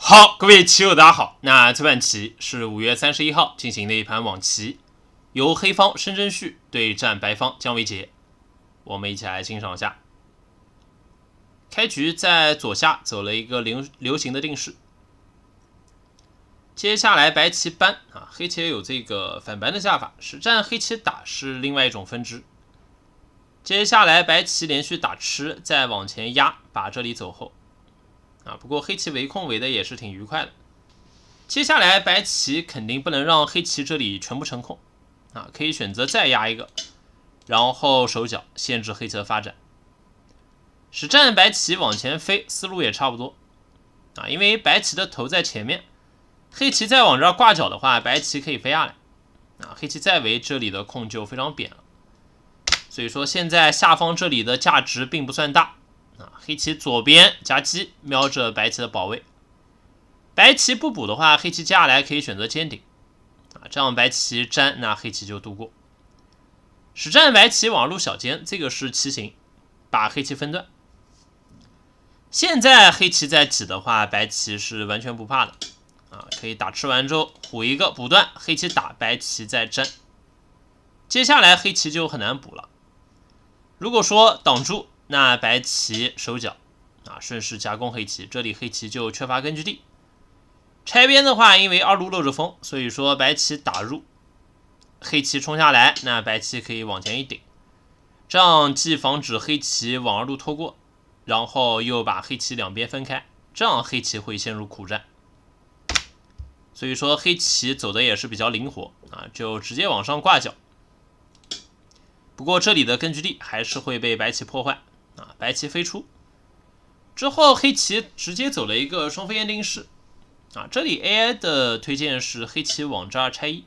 好，各位棋友，大家好。那这盘棋是五月三十一号进行的一盘网棋，由黑方申真旭对战白方江维杰。我们一起来欣赏一下。开局在左下走了一个流流行的定式，接下来白棋扳啊，黑棋有这个反扳的下法，实战黑棋打是另外一种分支。接下来白棋连续打吃，再往前压，把这里走后。啊，不过黑棋围控围的也是挺愉快的。接下来白棋肯定不能让黑棋这里全部成空啊，可以选择再压一个，然后手脚限制黑棋的发展。实战白棋往前飞，思路也差不多啊，因为白棋的头在前面，黑棋再往这儿挂角的话，白棋可以飞下来啊。黑棋再围这里的空就非常扁了，所以说现在下方这里的价值并不算大。啊，黑棋左边夹击，瞄着白棋的保卫。白棋不补的话，黑棋接下来可以选择尖顶，啊，这样白棋粘，那黑棋就度过。实战白棋网路小尖，这个是棋形，把黑棋分段。现在黑棋在挤的话，白棋是完全不怕的，啊，可以打吃完之后虎一个，补断。黑棋打，白棋再粘。接下来黑棋就很难补了。如果说挡住。那白棋手角啊，顺势夹攻黑棋，这里黑棋就缺乏根据地。拆边的话，因为二路漏着风，所以说白棋打入，黑棋冲下来，那白棋可以往前一顶，这样既防止黑棋往二路拖过，然后又把黑棋两边分开，这样黑棋会陷入苦战。所以说黑棋走的也是比较灵活啊，就直接往上挂角。不过这里的根据地还是会被白棋破坏。白棋飞出之后，黑棋直接走了一个双飞燕定式。啊，这里 AI 的推荐是黑棋这儿拆一，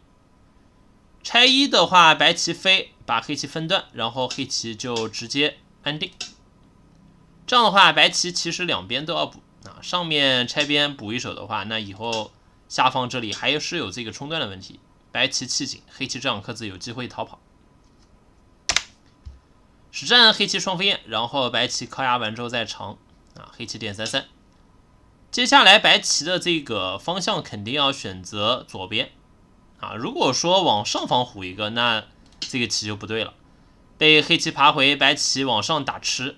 拆一的话，白棋飞把黑棋分段，然后黑棋就直接安定。这样的话，白棋其实两边都要补啊，上面拆边补一手的话，那以后下方这里还是有这个冲断的问题。白棋弃井，黑棋这样可子有机会逃跑。实战黑棋双飞燕，然后白棋靠压完之后再长啊，黑棋点三三。接下来白棋的这个方向肯定要选择左边啊，如果说往上方虎一个，那这个棋就不对了，被黑棋爬回，白棋往上打吃，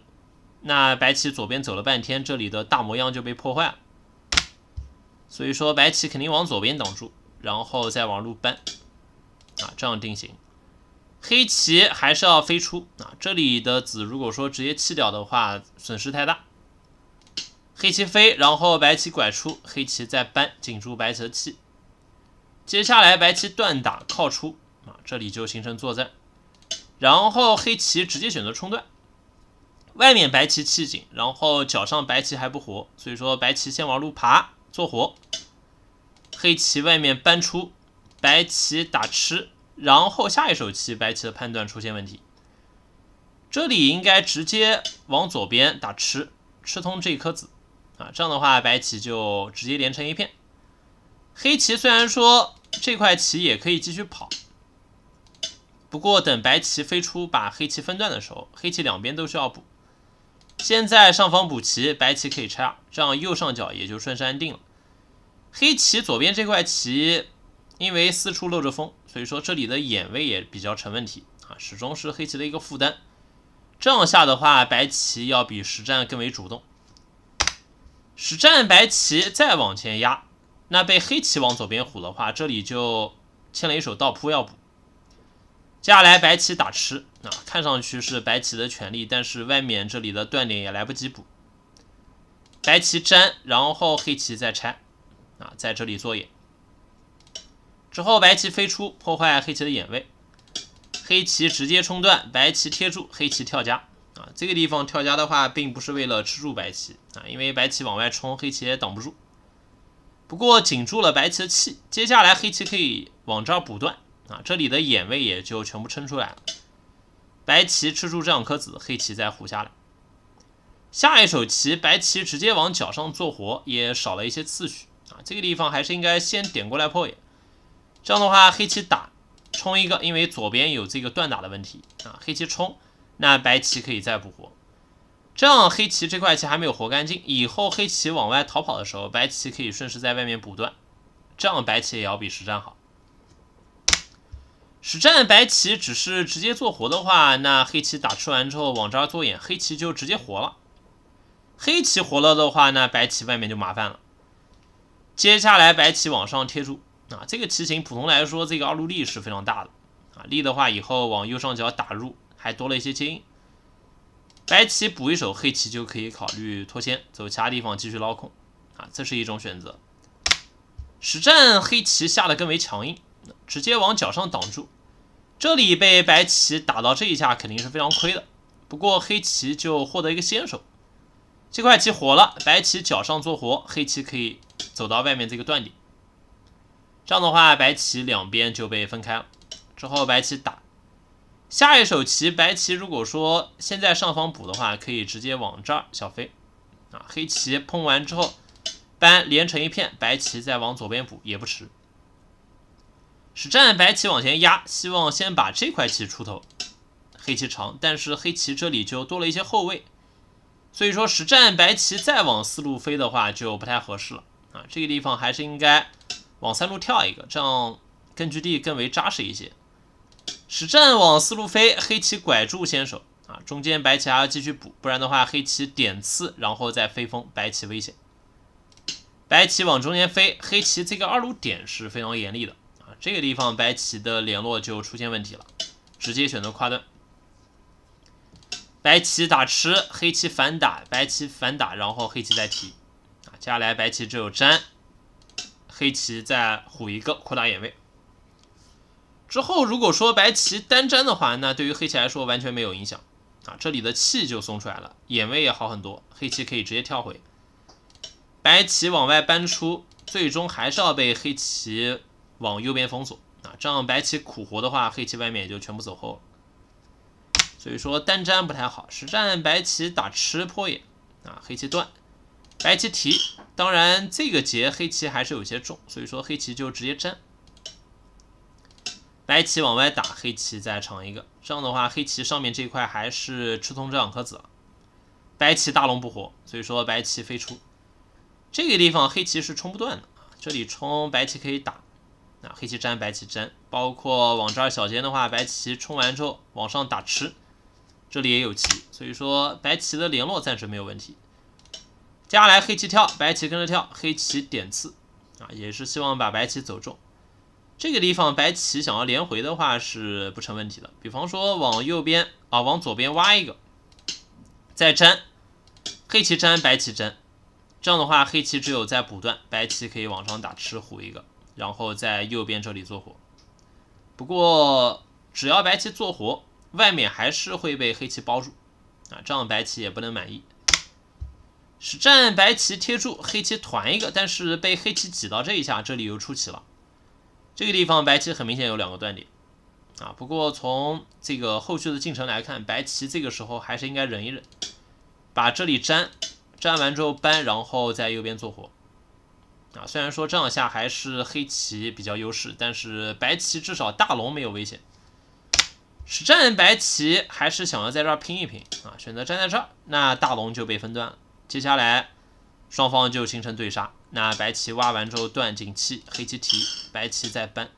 那白棋左边走了半天，这里的大模样就被破坏了。所以说白棋肯定往左边挡住，然后再往路搬啊，这样定型。黑棋还是要飞出啊，这里的子如果说直接弃掉的话，损失太大。黑棋飞，然后白棋拐出，黑棋再搬紧住白棋的气。接下来白棋断打靠出啊，这里就形成作战。然后黑棋直接选择冲断，外面白棋气紧，然后脚上白棋还不活，所以说白棋先往路爬做活。黑棋外面搬出，白棋打吃。然后下一手棋，白棋的判断出现问题。这里应该直接往左边打吃，吃通这一颗子啊，这样的话白棋就直接连成一片。黑棋虽然说这块棋也可以继续跑，不过等白棋飞出把黑棋分段的时候，黑棋两边都需要补。现在上方补齐，白棋可以拆，这样右上角也就顺势安定了。黑棋左边这块棋，因为四处漏着风。所以说，这里的眼位也比较成问题啊，始终是黑棋的一个负担。这样下的话，白棋要比实战更为主动。实战白棋再往前压，那被黑棋往左边虎的话，这里就欠了一手倒扑要补。接下来白棋打吃，啊，看上去是白棋的权利，但是外面这里的断点也来不及补。白棋粘，然后黑棋再拆，啊，在这里做眼。之后白棋飞出破坏黑棋的眼位，黑棋直接冲断，白棋贴住，黑棋跳家啊！这个地方跳家的话，并不是为了吃住白棋啊，因为白棋往外冲，黑棋也挡不住。不过紧住了白棋的气，接下来黑棋可以往这儿补断啊，这里的眼位也就全部撑出来了。白棋吃住这两颗子，黑棋再胡下来。下一手棋，白棋直接往角上做活，也少了一些次序啊！这个地方还是应该先点过来破眼。这样的话，黑棋打冲一个，因为左边有这个断打的问题啊。黑棋冲，那白棋可以再补活。这样黑棋这块棋还没有活干净，以后黑棋往外逃跑的时候，白棋可以顺势在外面补断。这样白棋也要比实战好。实战白棋只是直接做活的话，那黑棋打吃完之后往这儿做眼，黑棋就直接活了。黑棋活了的话，那白棋外面就麻烦了。接下来白棋往上贴住。啊，这个棋形，普通来说，这个二路力是非常大的。啊，力的话，以后往右上角打入，还多了一些应。白棋补一手，黑棋就可以考虑脱先，走其他地方继续捞空。啊，这是一种选择。实战黑棋下的更为强硬，直接往角上挡住。这里被白棋打到这一下，肯定是非常亏的。不过黑棋就获得一个先手。这块棋活了，白棋角上做活，黑棋可以走到外面这个断点。这样的话，白棋两边就被分开了。之后白棋打下一手棋，白棋如果说现在上方补的话，可以直接往这儿小飞。啊，黑棋碰完之后，扳连成一片，白棋再往左边补也不迟。实战白棋往前压，希望先把这块棋出头。黑棋长，但是黑棋这里就多了一些后卫，所以说实战白棋再往四路飞的话就不太合适了。啊，这个地方还是应该。往三路跳一个，这样根据地更为扎实一些。实战往四路飞，黑棋拐住先手啊，中间白棋还要继续补，不然的话黑棋点刺，然后再飞封，白棋危险。白棋往中间飞，黑棋这个二路点是非常严厉的啊，这个地方白棋的联络就出现问题了，直接选择跨断。白棋打吃，黑棋反打，白棋反打，然后黑棋再提啊，接下来白棋只有粘。黑棋再虎一个，扩大眼位。之后如果说白棋单粘的话，那对于黑棋来说完全没有影响啊，这里的气就松出来了，眼位也好很多，黑棋可以直接跳回。白棋往外搬出，最终还是要被黑棋往右边封锁啊，这样白棋苦活的话，黑棋外面也就全部走后了。所以说单粘不太好，实战白棋打吃破眼啊，黑棋断，白棋提。当然，这个劫黑棋还是有些重，所以说黑棋就直接粘，白棋往外打，黑棋再长一个，这样的话黑棋上面这一块还是吃通这两颗子白棋大龙不活，所以说白棋飞出这个地方，黑棋是冲不断的这里冲白棋可以打，啊黑棋粘白棋粘，包括往这儿小尖的话，白棋冲完之后往上打吃，这里也有棋，所以说白棋的联络暂时没有问题。接下来黑棋跳，白棋跟着跳，黑棋点刺啊，也是希望把白棋走中。这个地方白棋想要连回的话是不成问题的，比方说往右边啊，往左边挖一个，再粘，黑棋粘，白棋粘，这样的话黑棋只有在补断，白棋可以往上打吃虎一个，然后在右边这里做活。不过只要白棋做活，外面还是会被黑棋包住啊，这样白棋也不能满意。实战白棋贴住黑棋团一个，但是被黑棋挤到这一下，这里又出棋了。这个地方白棋很明显有两个断点啊。不过从这个后续的进程来看，白棋这个时候还是应该忍一忍，把这里粘粘完之后搬，然后在右边做活啊。虽然说这样下还是黑棋比较优势，但是白棋至少大龙没有危险。实战白棋还是想要在这拼一拼啊，选择粘在这儿，那大龙就被分断了。接下来双方就形成对杀。那白棋挖完之后断井气，黑棋提，白棋再扳。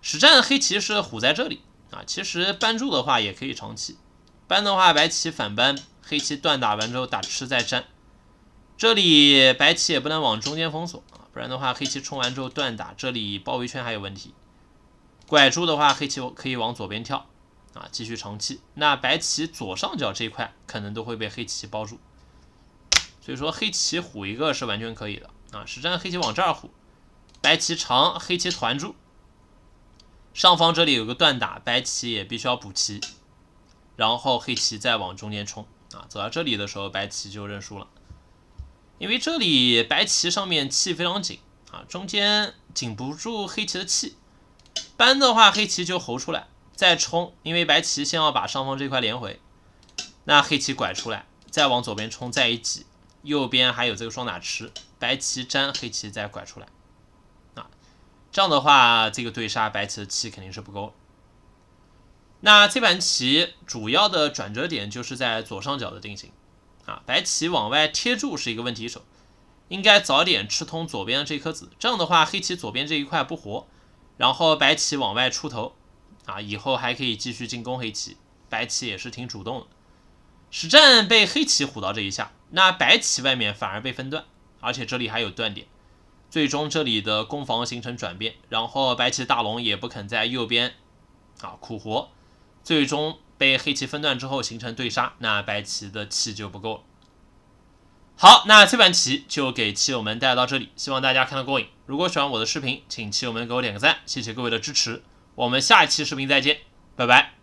实战黑棋是虎在这里啊，其实搬住的话也可以长气。搬的话，白棋反搬，黑棋断打完之后打吃再粘。这里白棋也不能往中间封锁啊，不然的话黑棋冲完之后断打，这里包围圈还有问题。拐住的话，黑棋可以往左边跳啊，继续长气。那白棋左上角这一块可能都会被黑棋包住。以说黑棋虎一个是完全可以的啊，实战黑棋往这儿虎，白棋长，黑棋团住，上方这里有个断打，白棋也必须要补棋，然后黑棋再往中间冲啊，走到这里的时候，白棋就认输了，因为这里白棋上面气非常紧啊，中间紧不住黑棋的气，搬的话黑棋就吼出来再冲，因为白棋先要把上方这块连回，那黑棋拐出来再往左边冲，再一挤。右边还有这个双打吃，白棋粘黑棋再拐出来，啊，这样的话，这个对杀白棋的棋肯定是不够。那这盘棋主要的转折点就是在左上角的定型，啊，白棋往外贴住是一个问题手，应该早点吃通左边的这颗子，这样的话黑棋左边这一块不活，然后白棋往外出头，啊，以后还可以继续进攻黑棋，白棋也是挺主动的。实战被黑棋唬到这一下，那白棋外面反而被分断，而且这里还有断点，最终这里的攻防形成转变，然后白棋大龙也不肯在右边啊苦活，最终被黑棋分断之后形成对杀，那白棋的气就不够了。好，那这盘棋就给棋友们带到这里，希望大家看到过瘾。如果喜欢我的视频，请棋友们给我点个赞，谢谢各位的支持。我们下一期视频再见，拜拜。